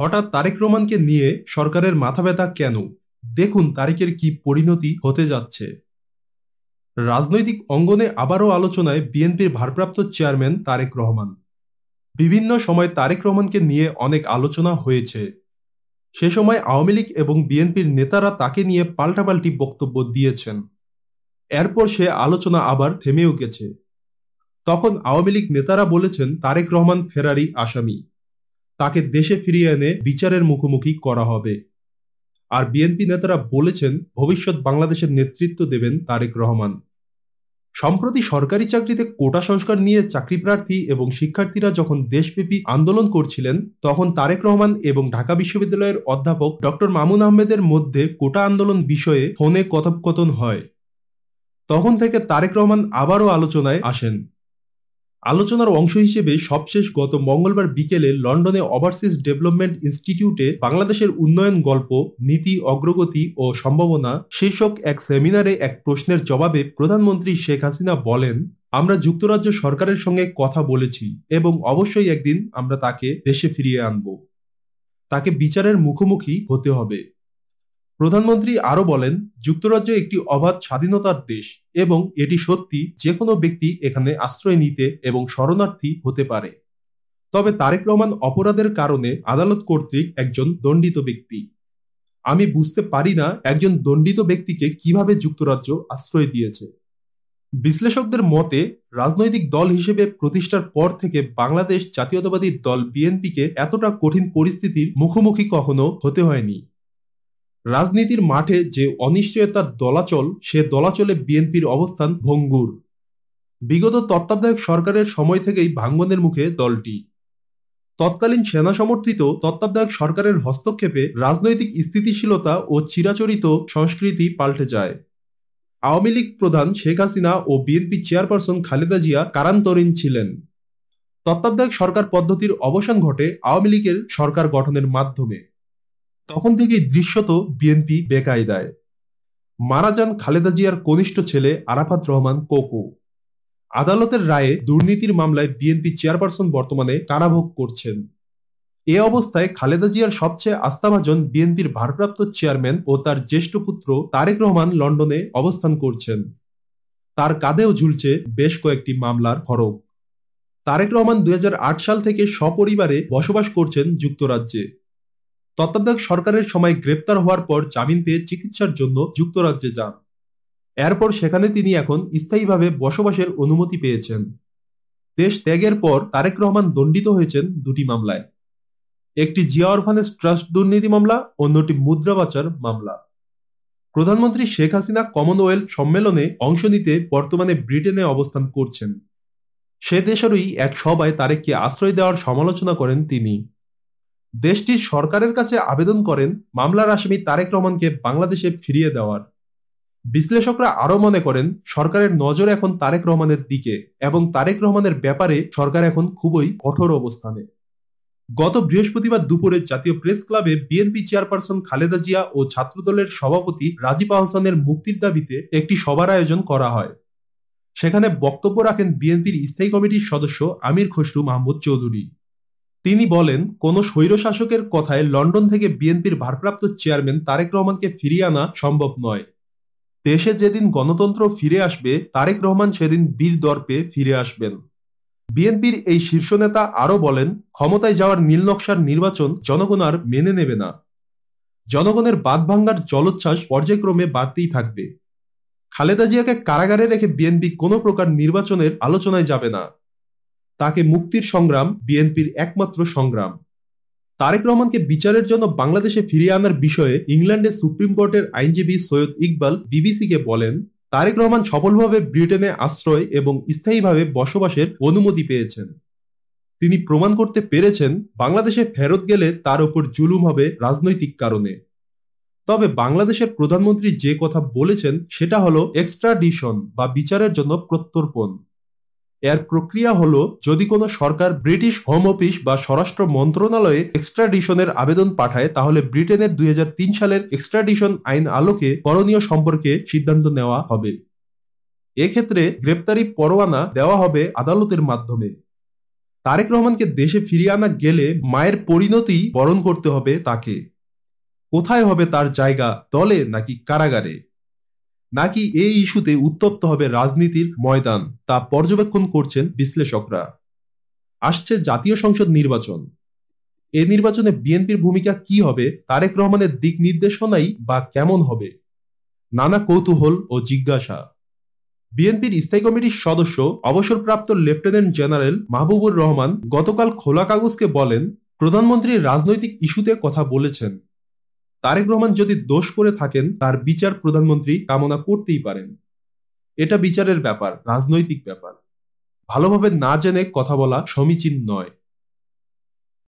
হঠাৎ তারেক রোমানকে নিয়ে সরকারের মাথা ব্যথা কেন দেখুন তারেকের কি পরিণতি হতে যাচ্ছে রাজনৈতিক অঙ্গনে আবারও আলোচনায় বিএনপির ভারপ্রাপ্ত চেয়ারম্যান তারেক রহমান বিভিন্ন সময় তারেক রহমানকে নিয়ে অনেক আলোচনা হয়েছে সে সময় আওয়ামী লীগ এবং বিএনপির নেতারা তাকে নিয়ে পাল্টাপাল্টি বক্তব্য দিয়েছেন এরপর সে আলোচনা আবার থেমেও গেছে তখন আওয়ামী লীগ নেতারা বলেছেন তারেক রহমান ফেরারি আসামি তাকে দেশে ফিরিয়ে এনে বিচারের মুখোমুখি করা হবে আর বিএনপি নেতারা বলেছেন ভবিষ্যৎ বাংলাদেশের নেতৃত্ব দেবেন তারেক রহমান সম্প্রতি সরকারি চাকরিতে কোটা সংস্কার নিয়ে চাকরি প্রার্থী এবং শিক্ষার্থীরা যখন দেশব্যাপী আন্দোলন করছিলেন তখন তারেক রহমান এবং ঢাকা বিশ্ববিদ্যালয়ের অধ্যাপক ডক্টর মামুন আহমেদের মধ্যে কোটা আন্দোলন বিষয়ে ফোনে কথোপকথন হয় তখন থেকে তারেক রহমান আবারও আলোচনায় আসেন আলোচনার অংশ হিসেবে সবশেষ গত মঙ্গলবার বিকেলে লন্ডনে ওভারসিজ ডেভেলপমেন্ট ইনস্টিটিউটে বাংলাদেশের উন্নয়ন গল্প নীতি অগ্রগতি ও সম্ভাবনা শীর্ষক এক সেমিনারে এক প্রশ্নের জবাবে প্রধানমন্ত্রী শেখ হাসিনা বলেন আমরা যুক্তরাজ্য সরকারের সঙ্গে কথা বলেছি এবং অবশ্যই একদিন আমরা তাকে দেশে ফিরিয়ে আনব তাকে বিচারের মুখোমুখি হতে হবে প্রধানমন্ত্রী আরও বলেন যুক্তরাজ্য একটি অবাধ স্বাধীনতার দেশ এবং এটি সত্যি যে কোনো ব্যক্তি এখানে আশ্রয় নিতে এবং শরণার্থী হতে পারে তবে তারেক রহমান অপরাধের কারণে আদালত কর্তৃক একজন দণ্ডিত ব্যক্তি আমি বুঝতে পারি না একজন দণ্ডিত ব্যক্তিকে কিভাবে যুক্তরাজ্য আশ্রয় দিয়েছে বিশ্লেষকদের মতে রাজনৈতিক দল হিসেবে প্রতিষ্ঠার পর থেকে বাংলাদেশ জাতীয়তাবাদী দল বিএনপিকে এতটা কঠিন পরিস্থিতির মুখোমুখি কখনো হতে হয়নি রাজনীতির মাঠে যে অনিশ্চয়তার দলাচল সে দলাচলে বিএনপির অবস্থান ভঙ্গুর বিগত তত্ত্বাবধায়ক সরকারের সময় থেকেই ভাঙ্গনের মুখে দলটি তৎকালীন সেনা সমর্থিত তত্ত্বাবধায়ক সরকারের হস্তক্ষেপে রাজনৈতিক স্থিতিশীলতা ও চিরাচরিত সংস্কৃতি পাল্টে যায় আওয়ামী লীগ প্রধান শেখ হাসিনা ও বিএনপি চেয়ারপারসন খালেদা জিয়া কারান্তরীণ ছিলেন তত্ত্বাবধায়ক সরকার পদ্ধতির অবসান ঘটে আওয়ামী লীগের সরকার গঠনের মাধ্যমে তখন থেকেই দৃশ্যত বিএনপি বেকায়দায় মারা যান খালেদা জিয়ার কনিষ্ঠ ছেলে আরাফাত রহমান কোকু আদালতের রায়ে দুর্নীতির মামলায় বিএনপি চেয়ারপারসন বর্তমানে কারাভোগ করছেন এ অবস্থায় খালেদা জিয়ার সবচেয়ে আস্থাভাজন বিএনপির ভারপ্রাপ্ত চেয়ারম্যান ও তার জ্যেষ্ঠ পুত্র তারেক রহমান লন্ডনে অবস্থান করছেন তার কাঁধেও ঝুলছে বেশ কয়েকটি মামলার খড়গ তারেক রহমান দুই সাল থেকে সপরিবারে বসবাস করছেন যুক্তরাজ্যে তত্ত্বাবধায়ক সরকারের সময় গ্রেপ্তার হওয়ার পর জামিন পেয়ে চিকিৎসার জন্য যুক্তরাজ্যে যান এরপর সেখানে তিনি এখন স্থায়ীভাবে বসবাসের অনুমতি পেয়েছেন দেশ ত্যাগের পর তারেক রহমান দণ্ডিত হয়েছেন দুটি মামলায় একটি জিয়া অরফানেস ট্রাস্ট দুর্নীতি মামলা অন্যটি মুদ্রা পাচার মামলা প্রধানমন্ত্রী শেখ হাসিনা কমনওয়েলথ সম্মেলনে অংশ নিতে বর্তমানে ব্রিটেনে অবস্থান করছেন সে দেশেরই এক সভায় তারেককে আশ্রয় দেওয়ার সমালোচনা করেন তিনি দেশটির সরকারের কাছে আবেদন করেন মামলার আসামি তারেক রহমানকে বাংলাদেশে ফিরিয়ে দেওয়ার বিশ্লেষকরা আরও মনে করেন সরকারের নজর এখন তারেক রহমানের দিকে এবং তারেক রহমানের ব্যাপারে সরকার এখন খুবই কঠোর অবস্থানে গত বৃহস্পতিবার দুপুরে জাতীয় প্রেস ক্লাবে বিএনপি চেয়ারপারসন খালেদা জিয়া ও ছাত্রদলের সভাপতি রাজীব আহসানের মুক্তির দাবিতে একটি সভার আয়োজন করা হয় সেখানে বক্তব্য রাখেন বিএনপির স্থায়ী কমিটির সদস্য আমির খসরু মাহমুদ চৌধুরী তিনি বলেন কোন স্বৈরশাসকের কথায় লন্ডন থেকে বিএনপির ভারপ্রাপ্ত চেয়ারম্যান তারেক রহমানকে ফিরিয়ে আনা সম্ভব নয় দেশে যেদিন গণতন্ত্র ফিরে আসবে তারেক রহমান সেদিন বীর দর্পে ফিরে আসবেন বিএনপির এই শীর্ষ নেতা আরও বলেন ক্ষমতায় যাওয়ার নীলনকশার নির্বাচন জনগণ আর মেনে নেবে না জনগণের বাদ ভাঙ্গার জলোচ্ছ্বাস পর্যায়ক্রমে বাড়তেই থাকবে খালেদা জিয়াকে কারাগারে রেখে বিএনপি কোনো প্রকার নির্বাচনের আলোচনায় যাবে না তাকে মুক্তির সংগ্রাম বিএনপির একমাত্র সংগ্রাম তারেক রহমানকে বিচারের জন্য বাংলাদেশে ফিরিয়ে আনার বিষয়ে ইংল্যান্ডের সুপ্রিম কোর্টের আইনজীবী সৈয়দ ইকবাল বিবিসিকে বলেন তারেক রহমান সফলভাবে ব্রিটেনে আশ্রয় এবং স্থায়ীভাবে বসবাসের অনুমতি পেয়েছেন তিনি প্রমাণ করতে পেরেছেন বাংলাদেশে ফেরত গেলে তার উপর জুলুম হবে রাজনৈতিক কারণে তবে বাংলাদেশের প্রধানমন্ত্রী যে কথা বলেছেন সেটা হলো এক্সট্রাডিশন বা বিচারের জন্য প্রত্যর্পণ এর প্রক্রিয়া হলো যদি কোনো সরকার ব্রিটিশ হোম অফিস বা স্বরাষ্ট্র মন্ত্রণালয়ে এক্সট্রাডিশনের আবেদন পাঠায় তাহলে ব্রিটেনের দুই সালের এক্সট্রাডিশন আইন আলোকে করণীয় সম্পর্কে সিদ্ধান্ত নেওয়া হবে এক্ষেত্রে গ্রেপ্তারি পরোয়ানা দেওয়া হবে আদালতের মাধ্যমে তারেক রহমানকে দেশে ফিরিয়ে আনা গেলে মায়ের পরিণতি বরণ করতে হবে তাকে কোথায় হবে তার জায়গা দলে নাকি কারাগারে নাকি এই ইস্যুতে উত্তপ্ত হবে রাজনীতির ময়দান তা পর্যবেক্ষণ করছেন বিশ্লেষকরা আসছে জাতীয় সংসদ নির্বাচন এ নির্বাচনে বিএনপির ভূমিকা কি হবে তারেক রহমানের দিক নির্দেশনাই বা কেমন হবে নানা কৌতূহল ও জিজ্ঞাসা বিএনপির স্থায়ী কমিটির সদস্য অবসরপ্রাপ্ত লেফটেন্যান্ট জেনারেল মাহবুবুর রহমান গতকাল খোলা কাগজকে বলেন প্রধানমন্ত্রী রাজনৈতিক ইস্যুতে কথা বলেছেন তারেক রহমান যদি দোষ করে থাকেন তার বিচার প্রধানমন্ত্রী কামনা করতেই পারেন এটা বিচারের ব্যাপার রাজনৈতিক ব্যাপার ভালোভাবে না জেনে কথা বলা সমীচীন নয়